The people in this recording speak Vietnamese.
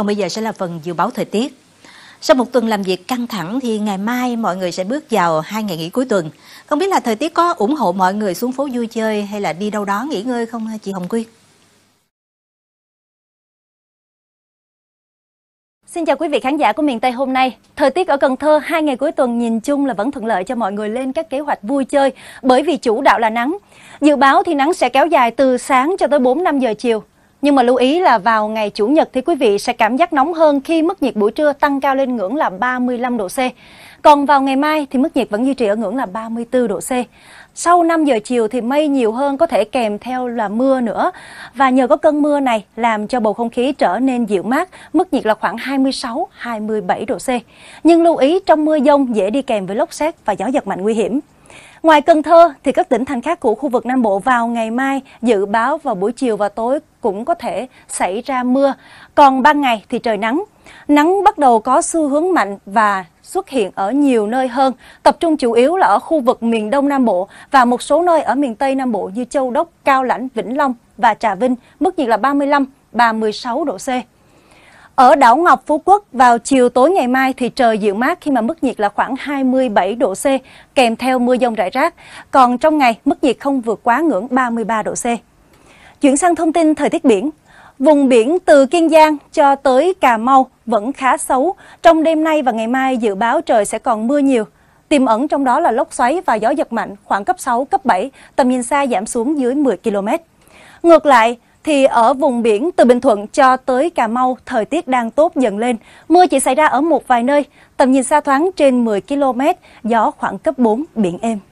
Còn bây giờ sẽ là phần dự báo thời tiết. Sau một tuần làm việc căng thẳng thì ngày mai mọi người sẽ bước vào hai ngày nghỉ cuối tuần. Không biết là thời tiết có ủng hộ mọi người xuống phố vui chơi hay là đi đâu đó nghỉ ngơi không chị Hồng Quyên? Xin chào quý vị khán giả của miền Tây hôm nay. Thời tiết ở Cần Thơ hai ngày cuối tuần nhìn chung là vẫn thuận lợi cho mọi người lên các kế hoạch vui chơi bởi vì chủ đạo là nắng. Dự báo thì nắng sẽ kéo dài từ sáng cho tới 4 5 giờ chiều. Nhưng mà lưu ý là vào ngày Chủ nhật thì quý vị sẽ cảm giác nóng hơn khi mức nhiệt buổi trưa tăng cao lên ngưỡng là 35 độ C. Còn vào ngày mai thì mức nhiệt vẫn duy trì ở ngưỡng là 34 độ C. Sau 5 giờ chiều thì mây nhiều hơn có thể kèm theo là mưa nữa. Và nhờ có cơn mưa này làm cho bầu không khí trở nên dịu mát, mức nhiệt là khoảng 26-27 độ C. Nhưng lưu ý trong mưa dông dễ đi kèm với lốc xét và gió giật mạnh nguy hiểm. Ngoài Cần Thơ thì các tỉnh thành khác của khu vực Nam Bộ vào ngày mai dự báo vào buổi chiều và tối cũng có thể xảy ra mưa, còn ban ngày thì trời nắng. Nắng bắt đầu có xu hướng mạnh và xuất hiện ở nhiều nơi hơn, tập trung chủ yếu là ở khu vực miền Đông Nam Bộ và một số nơi ở miền Tây Nam Bộ như Châu Đốc, Cao Lãnh, Vĩnh Long và Trà Vinh, mức nhiệt là 35, 36 độ C. Ở đảo Ngọc, Phú Quốc, vào chiều tối ngày mai thì trời dịu mát khi mà mức nhiệt là khoảng 27 độ C, kèm theo mưa dông rải rác. Còn trong ngày, mức nhiệt không vượt quá ngưỡng 33 độ C. Chuyển sang thông tin thời tiết biển. Vùng biển từ Kiên Giang cho tới Cà Mau vẫn khá xấu. Trong đêm nay và ngày mai dự báo trời sẽ còn mưa nhiều. Tiềm ẩn trong đó là lốc xoáy và gió giật mạnh khoảng cấp 6, cấp 7, tầm nhìn xa giảm xuống dưới 10 km. Ngược lại, thì ở vùng biển từ Bình Thuận cho tới Cà Mau, thời tiết đang tốt dần lên. Mưa chỉ xảy ra ở một vài nơi, tầm nhìn xa thoáng trên 10 km, gió khoảng cấp 4, biển êm.